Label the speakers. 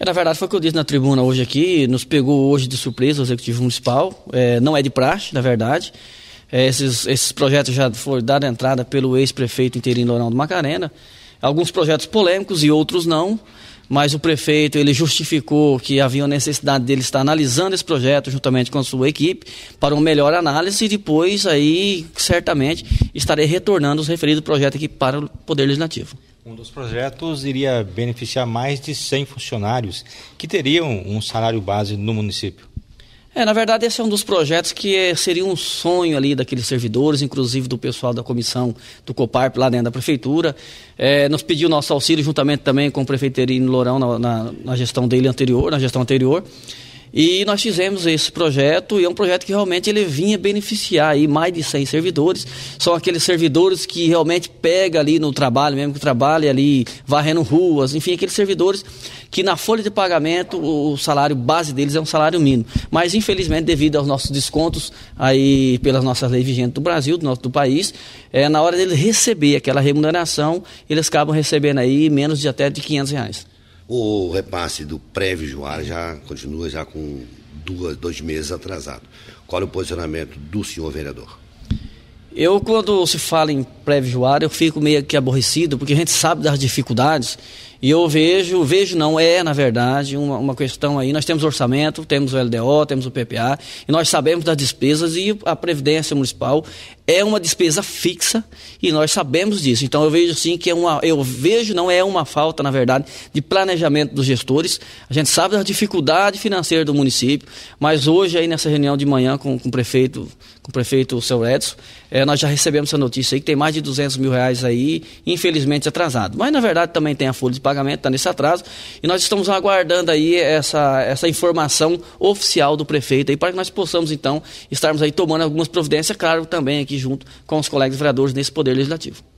Speaker 1: É, na verdade, foi o que eu disse na tribuna hoje aqui. Nos pegou hoje de surpresa o Executivo Municipal. É, não é de praxe, na verdade. É, esses, esses projetos já foram dada entrada pelo ex-prefeito interino Ronaldo Macarena. Alguns projetos polêmicos e outros não. Mas o prefeito ele justificou que havia necessidade dele estar analisando esse projeto juntamente com a sua equipe para uma melhor análise e depois aí certamente estarei retornando os referidos projetos aqui para o Poder Legislativo.
Speaker 2: Um dos projetos iria beneficiar mais de 100 funcionários
Speaker 1: que teriam um salário base no município. É, na verdade, esse é um dos projetos que é, seria um sonho ali daqueles servidores, inclusive do pessoal da comissão do COPARP lá dentro da prefeitura. É, nos pediu nosso auxílio juntamente também com o prefeito Erino Lourão na, na, na, gestão dele anterior, na gestão anterior. E nós fizemos esse projeto e é um projeto que realmente ele vinha beneficiar aí mais de 100 servidores. São aqueles servidores que realmente pega ali no trabalho, mesmo que trabalhe ali varrendo ruas, enfim, aqueles servidores que na folha de pagamento o salário base deles é um salário mínimo. Mas infelizmente devido aos nossos descontos aí pelas nossas leis vigentes do Brasil, do nosso do país, é, na hora dele receber aquela remuneração, eles acabam recebendo aí menos de até de 500 reais.
Speaker 2: O repasse do prévio Juar já continua já com duas, dois meses atrasado. Qual é o posicionamento do senhor vereador?
Speaker 1: Eu, quando se fala em prévio Juar, eu fico meio que aborrecido, porque a gente sabe das dificuldades e eu vejo, vejo não, é na verdade uma, uma questão aí. Nós temos orçamento, temos o LDO, temos o PPA, e nós sabemos das despesas e a Previdência Municipal é uma despesa fixa e nós sabemos disso. Então eu vejo sim que é uma, eu vejo não é uma falta, na verdade, de planejamento dos gestores. A gente sabe da dificuldade financeira do município, mas hoje aí nessa reunião de manhã com, com o prefeito, com o prefeito seu Edson, é, nós já recebemos essa notícia aí que tem mais de 200 mil reais aí, infelizmente atrasado. Mas na verdade também tem a folha de pagamento está nesse atraso. E nós estamos aguardando aí essa, essa informação oficial do prefeito aí, para que nós possamos, então, estarmos aí tomando algumas providências, claro, também aqui junto com os colegas vereadores nesse Poder Legislativo.